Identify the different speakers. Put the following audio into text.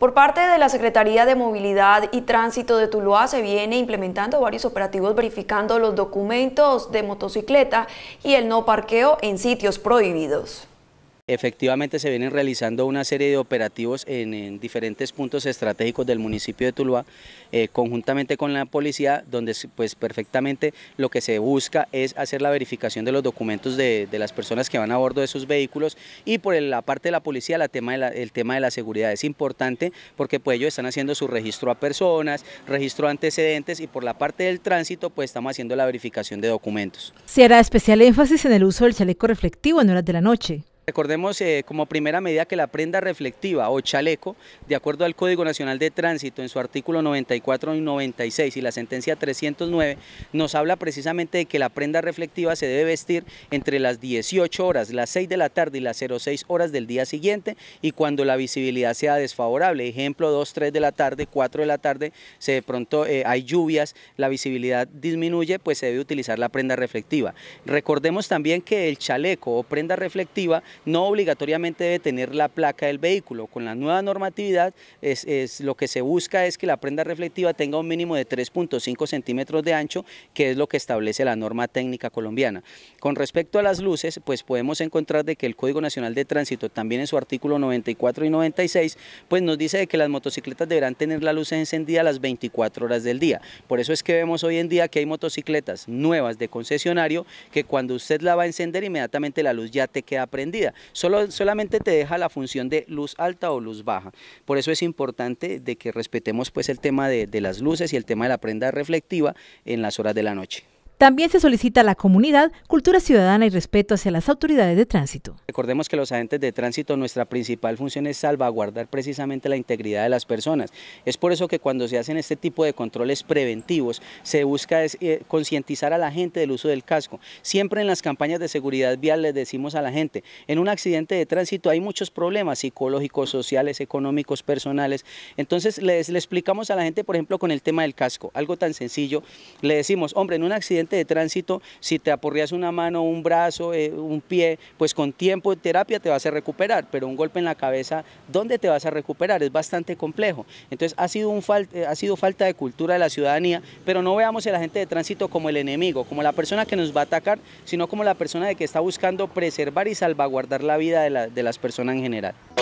Speaker 1: Por parte de la Secretaría de Movilidad y Tránsito de Tuluá se viene implementando varios operativos verificando los documentos de motocicleta y el no parqueo en sitios
Speaker 2: prohibidos. Efectivamente se vienen realizando una serie de operativos en, diferentes puntos estratégicos del municipio de Tuluá, eh, conjuntamente con la policía, donde pues perfectamente lo que se busca es hacer la verificación de los documentos de, las personas que van a bordo de sus vehículos y por la parte de la policía el tema de la seguridad es importante porque pues ellos están haciendo su registro a personas, registro antecedentes y por la parte del tránsito pues estamos haciendo la verificación de documentos.
Speaker 1: Se hará especial énfasis en el uso del chaleco reflectivo en horas de la noche.
Speaker 2: Recordemos eh, como primera medida que la prenda reflectiva o chaleco, de acuerdo al Código Nacional de Tránsito en su artículo 94 y 96 y la sentencia 309, nos habla precisamente de que la prenda reflectiva se debe vestir entre las 18 horas, las 6 de la tarde y las 06 horas del día siguiente y cuando la visibilidad sea desfavorable, ejemplo 2, 3 de la tarde, 4 de la tarde, se de pronto eh, hay lluvias, la visibilidad disminuye, pues se debe utilizar la prenda reflectiva. Recordemos también que el chaleco o prenda reflectiva no obligatoriamente debe tener la placa del vehículo. Con la nueva normatividad es, lo que se busca es que la prenda reflectiva tenga un mínimo de 3.5 centímetros de ancho, que es lo que establece la norma técnica colombiana. Con respecto a las luces, pues podemos encontrar de que el Código Nacional de Tránsito, también en su artículo 94 y 96, pues nos dice que las motocicletas deberán tener luz encendida a las 24 horas del día. Por eso es que vemos hoy en día que hay motocicletas nuevas de concesionario que cuando usted la va a encender inmediatamente la luz ya te queda prendida Solo, solamente te deja la función de luz alta o luz baja. Por eso es importante de que respetemos pues el tema de las luces y el tema de la prenda reflectiva en las horas de la noche.
Speaker 1: También se solicita a la comunidad cultura ciudadana y respeto hacia las autoridades de tránsito.
Speaker 2: Recordemos que los agentes de tránsito, nuestra principal función es salvaguardar precisamente la integridad de las personas. Es por eso que cuando se hacen este tipo de controles preventivos, se busca eh, concientizar a la gente del uso del casco. Siempre en las campañas de seguridad vial les decimos a la gente, en un accidente de tránsito hay muchos problemas psicológicos, sociales, económicos, personales. Entonces les, le explicamos a la gente, por ejemplo, con el tema del casco, algo tan sencillo, le decimos, hombre, en un accidente de tránsito, si te apurrías una mano, un brazo, eh, un pie, pues con tiempo de terapia te vas a recuperar, pero un golpe en la cabeza, ¿dónde te vas a recuperar? Es bastante complejo. Entonces ha sido, un eh, ha sido falta de cultura de la ciudadanía, pero no veamos el agente de tránsito como el enemigo, como la persona que nos va a atacar, sino como la persona de que está buscando preservar y salvaguardar la vida de las personas en general.